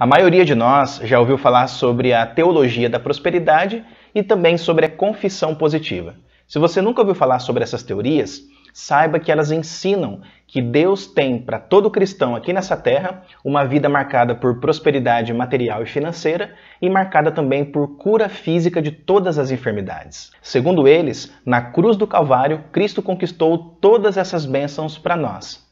A maioria de nós já ouviu falar sobre a teologia da prosperidade e também sobre a confissão positiva. Se você nunca ouviu falar sobre essas teorias, saiba que elas ensinam que Deus tem para todo cristão aqui nessa terra uma vida marcada por prosperidade material e financeira e marcada também por cura física de todas as enfermidades. Segundo eles, na cruz do Calvário, Cristo conquistou todas essas bênçãos para nós.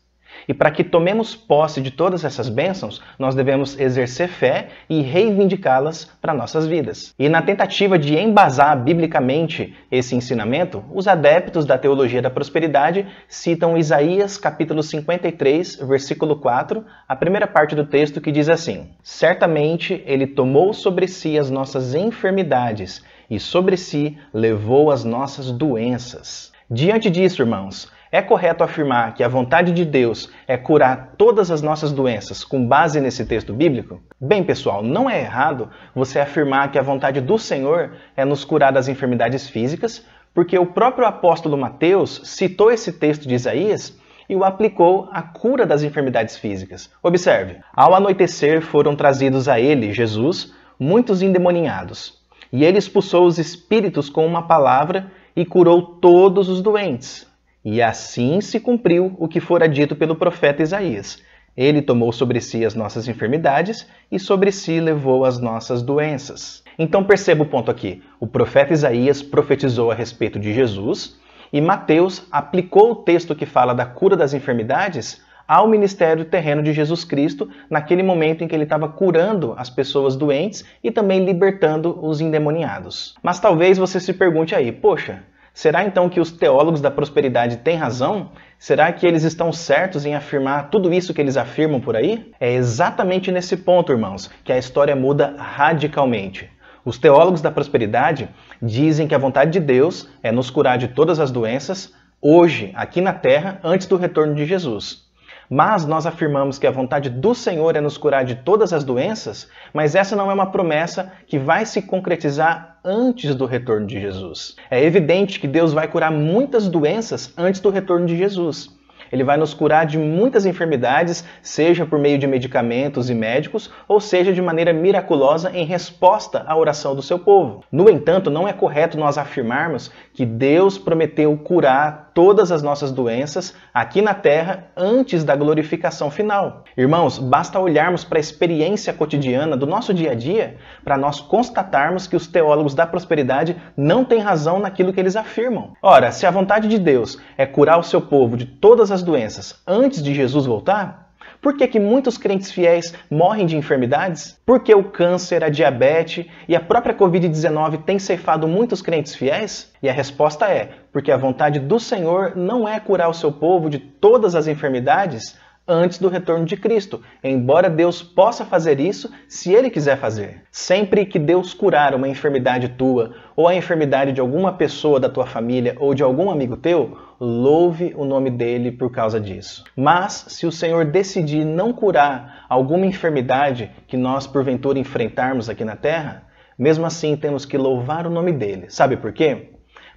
E para que tomemos posse de todas essas bênçãos, nós devemos exercer fé e reivindicá-las para nossas vidas. E na tentativa de embasar biblicamente esse ensinamento, os adeptos da teologia da prosperidade citam Isaías capítulo 53, versículo 4, a primeira parte do texto que diz assim: Certamente ele tomou sobre si as nossas enfermidades e sobre si levou as nossas doenças. Diante disso, irmãos, é correto afirmar que a vontade de Deus é curar todas as nossas doenças com base nesse texto bíblico? Bem, pessoal, não é errado você afirmar que a vontade do Senhor é nos curar das enfermidades físicas, porque o próprio apóstolo Mateus citou esse texto de Isaías e o aplicou à cura das enfermidades físicas. Observe: ao anoitecer foram trazidos a ele, Jesus, muitos endemoninhados, e ele expulsou os espíritos com uma palavra e curou todos os doentes e assim se cumpriu o que fora dito pelo profeta Isaías. Ele tomou sobre si as nossas enfermidades e sobre si levou as nossas doenças. Então perceba o ponto aqui. O profeta Isaías profetizou a respeito de Jesus e Mateus aplicou o texto que fala da cura das enfermidades ao ministério terreno de Jesus Cristo, naquele momento em que ele estava curando as pessoas doentes e também libertando os endemoniados. Mas talvez você se pergunte aí, poxa, Será então que os teólogos da prosperidade têm razão? Será que eles estão certos em afirmar tudo isso que eles afirmam por aí? É exatamente nesse ponto, irmãos, que a história muda radicalmente. Os teólogos da prosperidade dizem que a vontade de Deus é nos curar de todas as doenças hoje, aqui na terra, antes do retorno de Jesus. Mas nós afirmamos que a vontade do Senhor é nos curar de todas as doenças, mas essa não é uma promessa que vai se concretizar antes do retorno de Jesus. É evidente que Deus vai curar muitas doenças antes do retorno de Jesus. Ele vai nos curar de muitas enfermidades, seja por meio de medicamentos e médicos, ou seja de maneira miraculosa em resposta à oração do seu povo. No entanto, não é correto nós afirmarmos que Deus prometeu curar todas as nossas doenças aqui na terra antes da glorificação final. Irmãos, basta olharmos para a experiência cotidiana do nosso dia a dia para nós constatarmos que os teólogos da prosperidade não têm razão naquilo que eles afirmam. Ora, se a vontade de Deus é curar o seu povo de todas as doenças antes de Jesus voltar? Por que, que muitos crentes fiéis morrem de enfermidades? Por que o câncer, a diabetes e a própria Covid-19 têm ceifado muitos crentes fiéis? E a resposta é: porque a vontade do Senhor não é curar o seu povo de todas as enfermidades, antes do retorno de Cristo, embora Deus possa fazer isso se ele quiser fazer. Sempre que Deus curar uma enfermidade tua, ou a enfermidade de alguma pessoa da tua família ou de algum amigo teu, louve o nome dele por causa disso. Mas se o Senhor decidir não curar alguma enfermidade que nós porventura enfrentarmos aqui na terra, mesmo assim temos que louvar o nome dele. Sabe por quê?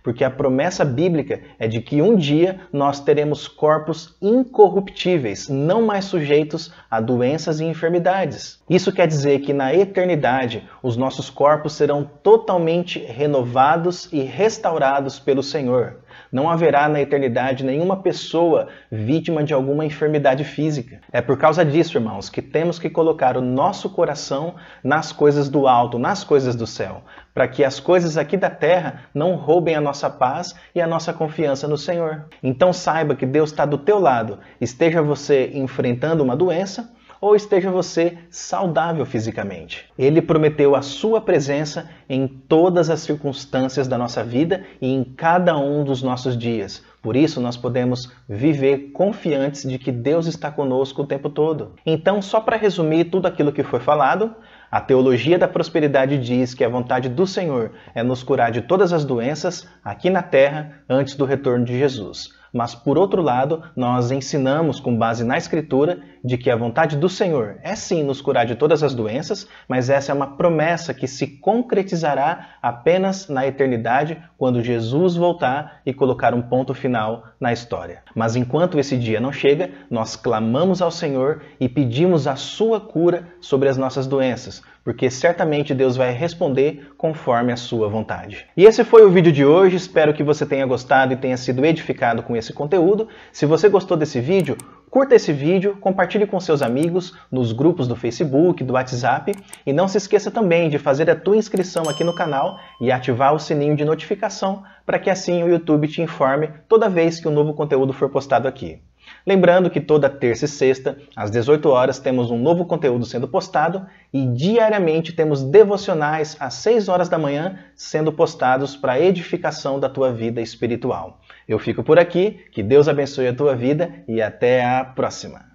porque a promessa bíblica é de que um dia nós teremos corpos incorruptíveis, não mais sujeitos a doenças e enfermidades. Isso quer dizer que na eternidade os nossos corpos serão totalmente renovados e restaurados pelo Senhor. Não haverá na eternidade nenhuma pessoa vítima de alguma enfermidade física. É por causa disso, irmãos, que temos que colocar o nosso coração nas coisas do alto, nas coisas do céu, para que as coisas aqui da terra não roubem a nossa paz e a nossa confiança no Senhor. Então saiba que Deus está do teu lado, esteja você enfrentando uma doença ou esteja você saudável fisicamente. Ele prometeu a sua presença em todas as circunstâncias da nossa vida e em cada um dos nossos dias. Por isso, nós podemos viver confiantes de que Deus está conosco o tempo todo. Então, só para resumir tudo aquilo que foi falado, a teologia da prosperidade diz que a vontade do Senhor é nos curar de todas as doenças aqui na terra antes do retorno de Jesus. Mas, por outro lado, nós ensinamos, com base na Escritura, de que a vontade do Senhor é sim nos curar de todas as doenças, mas essa é uma promessa que se concretizará apenas na eternidade, quando Jesus voltar e colocar um ponto final na história. Mas enquanto esse dia não chega, nós clamamos ao Senhor e pedimos a sua cura sobre as nossas doenças, porque certamente Deus vai responder conforme a sua vontade. E esse foi o vídeo de hoje, espero que você tenha gostado e tenha sido edificado com esse conteúdo. Se você gostou desse vídeo, curta esse vídeo, compartilhe com seus amigos nos grupos do Facebook, do WhatsApp e não se esqueça também de fazer a tua inscrição aqui no canal e ativar o sininho de notificação para que assim o YouTube te informe toda vez que um novo conteúdo for postado aqui. Lembrando que toda terça e sexta, às 18 horas, temos um novo conteúdo sendo postado e diariamente temos devocionais às 6 horas da manhã sendo postados para edificação da tua vida espiritual. Eu fico por aqui, que Deus abençoe a tua vida e até a próxima.